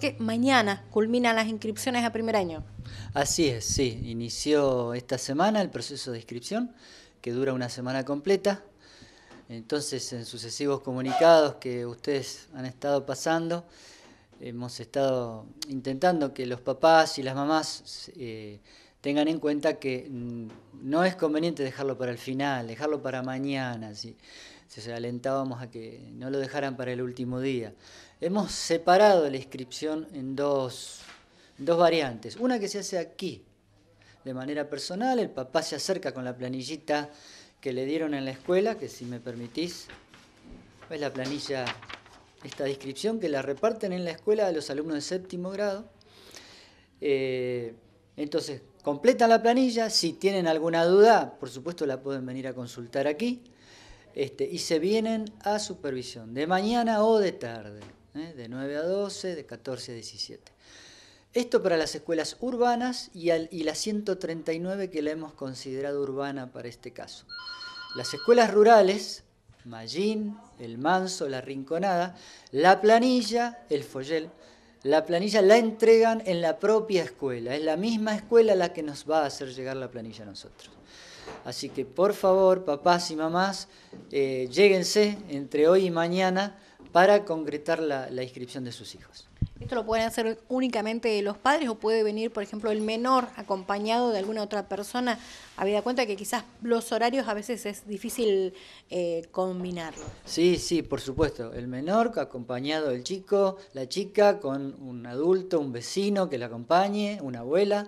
que mañana culminan las inscripciones a primer año. Así es, sí. Inició esta semana el proceso de inscripción, que dura una semana completa. Entonces, en sucesivos comunicados que ustedes han estado pasando, hemos estado intentando que los papás y las mamás eh, tengan en cuenta que mm, no es conveniente dejarlo para el final, dejarlo para mañana, si, se alentábamos a que no lo dejaran para el último día. Hemos separado la inscripción en dos, variantes. Una que se hace aquí, de manera personal, el papá se acerca con la planillita que le dieron en la escuela, que si me permitís, es la planilla, esta descripción que la reparten en la escuela a los alumnos de séptimo grado. Eh, entonces, completan la planilla, si tienen alguna duda, por supuesto la pueden venir a consultar aquí, este, y se vienen a supervisión, de mañana o de tarde, ¿eh? de 9 a 12, de 14 a 17. Esto para las escuelas urbanas y, y la 139 que la hemos considerado urbana para este caso. Las escuelas rurales, Mallín, El Manso, La Rinconada, La Planilla, El Follel, la planilla la entregan en la propia escuela, es la misma escuela la que nos va a hacer llegar la planilla a nosotros. Así que por favor, papás y mamás, eh, lléguense entre hoy y mañana para concretar la inscripción de sus hijos. ¿Esto lo pueden hacer únicamente los padres o puede venir, por ejemplo, el menor acompañado de alguna otra persona? Habida cuenta que quizás los horarios a veces es difícil eh, combinarlos. Sí, sí, por supuesto. El menor acompañado del chico, la chica con un adulto, un vecino que la acompañe, una abuela.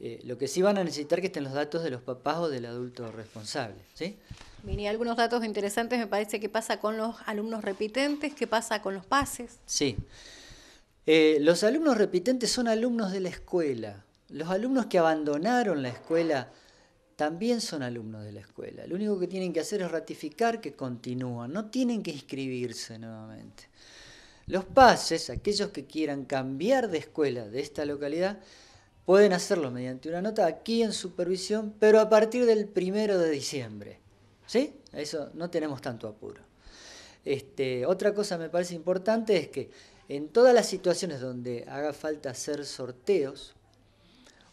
Eh, lo que sí van a necesitar que estén los datos de los papás o del adulto responsable. ¿sí? algunos datos interesantes, me parece, que pasa con los alumnos repitentes, qué pasa con los pases. Sí. Eh, los alumnos repitentes son alumnos de la escuela. Los alumnos que abandonaron la escuela también son alumnos de la escuela. Lo único que tienen que hacer es ratificar que continúan, no tienen que inscribirse nuevamente. Los pases, aquellos que quieran cambiar de escuela de esta localidad, pueden hacerlo mediante una nota aquí en supervisión, pero a partir del primero de diciembre. ¿Sí? Eso no tenemos tanto apuro. Este, otra cosa me parece importante es que en todas las situaciones donde haga falta hacer sorteos,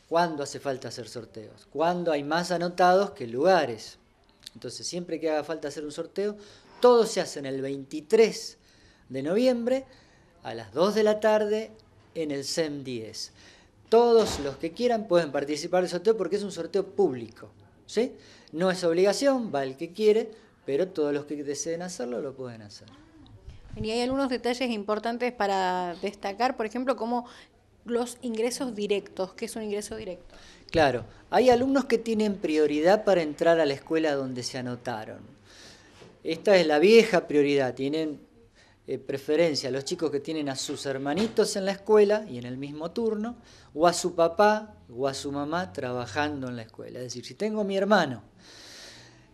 ¿cuándo hace falta hacer sorteos? ¿Cuándo hay más anotados que lugares. Entonces, siempre que haga falta hacer un sorteo, todo se hace en el 23 de noviembre a las 2 de la tarde en el CEM 10. Todos los que quieran pueden participar del sorteo porque es un sorteo público. ¿sí? No es obligación, va el que quiere, pero todos los que deseen hacerlo lo pueden hacer. Y hay algunos detalles importantes para destacar, por ejemplo, como los ingresos directos, ¿qué es un ingreso directo? Claro, hay alumnos que tienen prioridad para entrar a la escuela donde se anotaron. Esta es la vieja prioridad, tienen eh, preferencia los chicos que tienen a sus hermanitos en la escuela y en el mismo turno, o a su papá o a su mamá trabajando en la escuela. Es decir, si tengo a mi hermano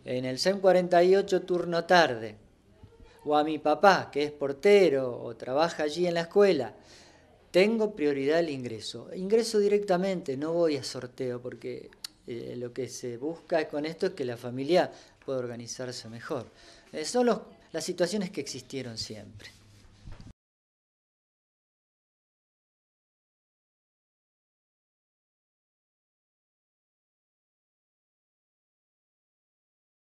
en el CEM 48 turno tarde, o a mi papá, que es portero o trabaja allí en la escuela, tengo prioridad el ingreso. Ingreso directamente, no voy a sorteo, porque eh, lo que se busca con esto es que la familia pueda organizarse mejor. Eh, son las situaciones que existieron siempre.